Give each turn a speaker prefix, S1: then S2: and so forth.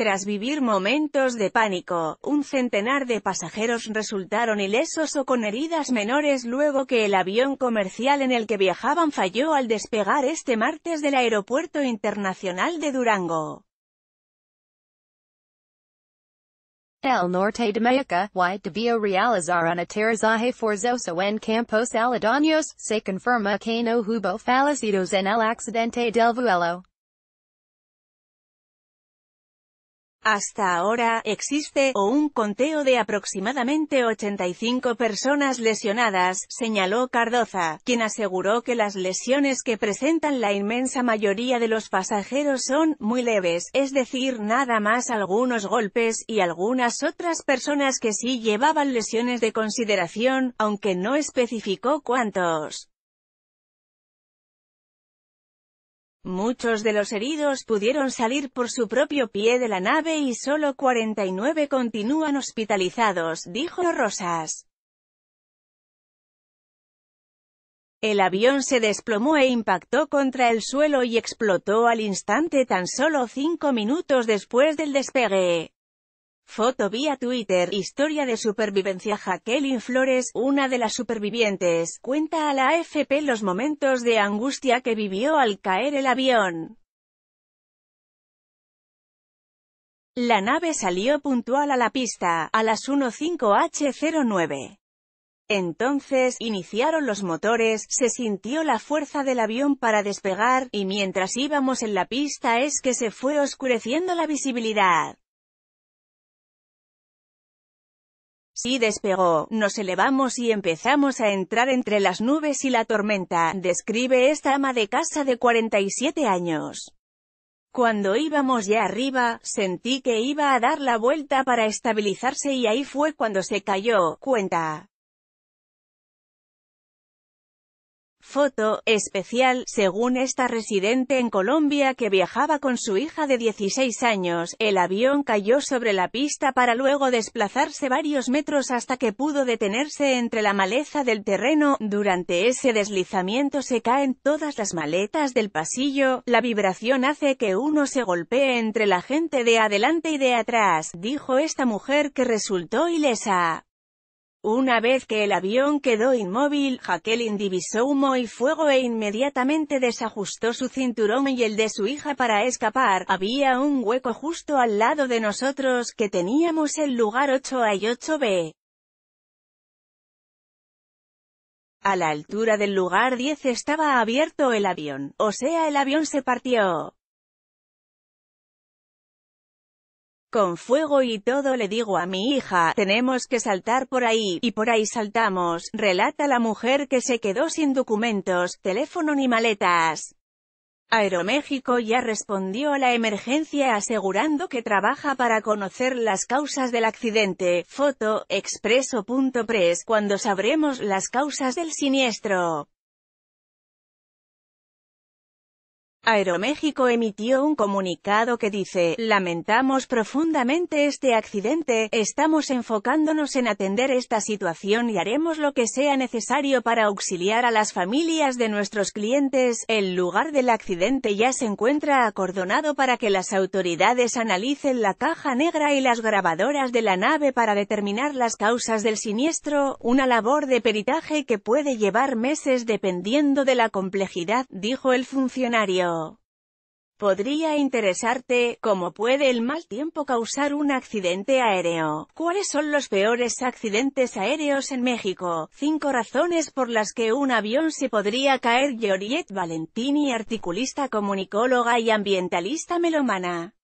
S1: Tras vivir momentos de pánico, un centenar de pasajeros resultaron ilesos o con heridas menores luego que el avión comercial en el que viajaban falló al despegar este martes del Aeropuerto Internacional de Durango. El norte de México, y debió realizar un aterrizaje forzoso en Campos Aledaños, se confirma que no hubo fallecidos en el accidente del vuelo. Hasta ahora, existe, o un conteo de aproximadamente 85 personas lesionadas, señaló Cardoza, quien aseguró que las lesiones que presentan la inmensa mayoría de los pasajeros son, muy leves, es decir, nada más algunos golpes, y algunas otras personas que sí llevaban lesiones de consideración, aunque no especificó cuántos. Muchos de los heridos pudieron salir por su propio pie de la nave y solo 49 continúan hospitalizados, dijo Rosas. El avión se desplomó e impactó contra el suelo y explotó al instante tan solo cinco minutos después del despegue. Foto vía Twitter, historia de supervivencia Jacqueline Flores, una de las supervivientes, cuenta a la AFP los momentos de angustia que vivió al caer el avión. La nave salió puntual a la pista, a las 15H09. Entonces, iniciaron los motores, se sintió la fuerza del avión para despegar, y mientras íbamos en la pista es que se fue oscureciendo la visibilidad. Si despegó, nos elevamos y empezamos a entrar entre las nubes y la tormenta, describe esta ama de casa de 47 años. Cuando íbamos ya arriba, sentí que iba a dar la vuelta para estabilizarse y ahí fue cuando se cayó, cuenta. Foto, especial, según esta residente en Colombia que viajaba con su hija de 16 años, el avión cayó sobre la pista para luego desplazarse varios metros hasta que pudo detenerse entre la maleza del terreno, durante ese deslizamiento se caen todas las maletas del pasillo, la vibración hace que uno se golpee entre la gente de adelante y de atrás, dijo esta mujer que resultó ilesa. Una vez que el avión quedó inmóvil, Jacqueline divisó humo y fuego e inmediatamente desajustó su cinturón y el de su hija para escapar. Había un hueco justo al lado de nosotros, que teníamos el lugar 8A y 8B. A la altura del lugar 10 estaba abierto el avión, o sea el avión se partió. Con fuego y todo le digo a mi hija, tenemos que saltar por ahí, y por ahí saltamos, relata la mujer que se quedó sin documentos, teléfono ni maletas. Aeroméxico ya respondió a la emergencia asegurando que trabaja para conocer las causas del accidente, foto, expreso.press, cuando sabremos las causas del siniestro. Aeroméxico emitió un comunicado que dice, lamentamos profundamente este accidente, estamos enfocándonos en atender esta situación y haremos lo que sea necesario para auxiliar a las familias de nuestros clientes. El lugar del accidente ya se encuentra acordonado para que las autoridades analicen la caja negra y las grabadoras de la nave para determinar las causas del siniestro, una labor de peritaje que puede llevar meses dependiendo de la complejidad, dijo el funcionario. Podría interesarte, cómo puede el mal tiempo causar un accidente aéreo. ¿Cuáles son los peores accidentes aéreos en México? 5 razones por las que un avión se podría caer. Georgette Valentini, articulista comunicóloga y ambientalista melomana.